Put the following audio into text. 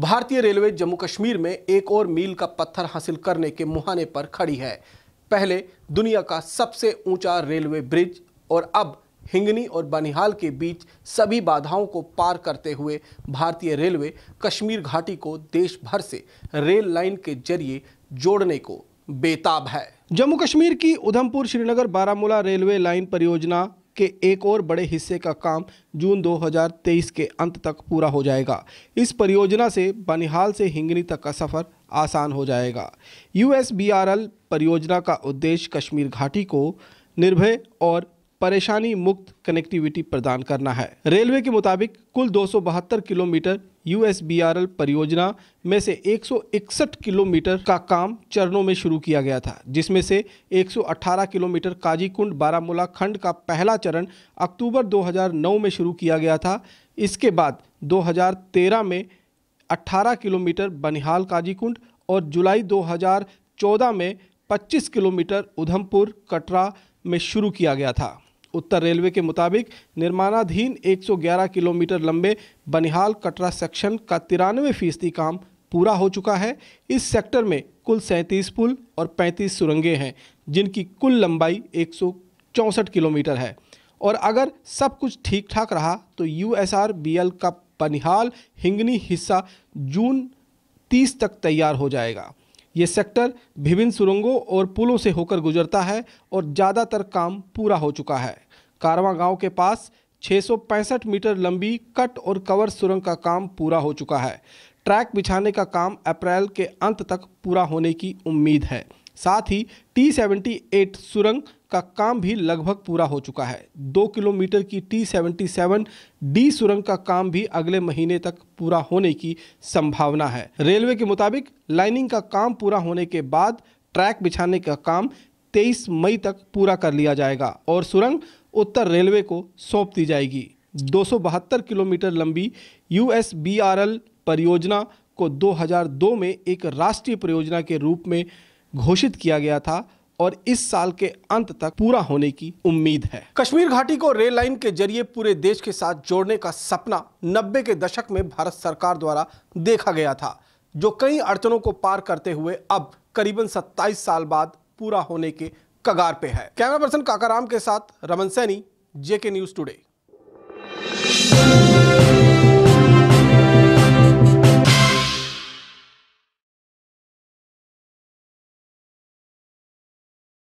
भारतीय रेलवे जम्मू कश्मीर में एक और मील का पत्थर हासिल करने के मुहाने पर खड़ी है पहले दुनिया का सबसे ऊंचा रेलवे ब्रिज और अब हिंगनी और बनिहाल के बीच सभी बाधाओं को पार करते हुए भारतीय रेलवे कश्मीर घाटी को देश भर से रेल लाइन के जरिए जोड़ने को बेताब है जम्मू कश्मीर की उधमपुर श्रीनगर बारामूला रेलवे लाइन परियोजना के एक और बड़े हिस्से का काम जून 2023 के अंत तक पूरा हो जाएगा इस परियोजना से बनिहाल से हिंगनी तक का सफ़र आसान हो जाएगा यूएसबीआरएल परियोजना का उद्देश्य कश्मीर घाटी को निर्भय और परेशानी मुक्त कनेक्टिविटी प्रदान करना है रेलवे के मुताबिक कुल दो किलोमीटर यू परियोजना में से 161 किलोमीटर का काम चरणों में शुरू किया गया था जिसमें से 118 किलोमीटर काजीकुंड बारामूला खंड का पहला चरण अक्टूबर 2009 में शुरू किया गया था इसके बाद 2013 में 18 किलोमीटर बनिहाल काजीकुंड और जुलाई 2014 में 25 किलोमीटर उधमपुर कटरा में शुरू किया गया था उत्तर रेलवे के मुताबिक निर्माणाधीन 111 किलोमीटर लंबे बनिहाल कटरा सेक्शन का तिरानवे फीसदी काम पूरा हो चुका है इस सेक्टर में कुल सैंतीस पुल और 35 सुरंगें हैं जिनकी कुल लंबाई एक किलोमीटर है और अगर सब कुछ ठीक ठाक रहा तो यू का बनिहाल हिंगनी हिस्सा जून 30 तक तैयार हो जाएगा ये सेक्टर विभिन्न सुरंगों और पुलों से होकर गुजरता है और ज़्यादातर काम पूरा हो चुका है कारवा गांव के पास 665 मीटर लंबी कट और कवर सुरंग का काम पूरा हो चुका है ट्रैक बिछाने का काम अप्रैल के अंत तक पूरा होने की उम्मीद है साथ ही टी सेवेंटी एट सुरंग का काम भी लगभग पूरा हो चुका है दो किलोमीटर की टी सेवेंटी सेवन डी सुरंग का काम भी अगले महीने तक पूरा होने की संभावना है रेलवे के मुताबिक लाइनिंग का काम पूरा होने के बाद ट्रैक बिछाने का काम 23 मई तक पूरा कर लिया जाएगा और सुरंग उत्तर रेलवे को सौंप दी जाएगी दो किलोमीटर लंबी यू परियोजना को 2002 में एक राष्ट्रीय परियोजना के रूप में घोषित किया गया था और इस साल के अंत तक पूरा होने की उम्मीद है कश्मीर घाटी को रेल लाइन के जरिए पूरे देश के साथ जोड़ने का सपना नब्बे के दशक में भारत सरकार द्वारा देखा गया था जो कई अड़चनों को पार करते हुए अब करीबन 27 साल बाद पूरा होने के कगार पे है कैमरा पर्सन काकाराम के साथ Raman Saini JK news today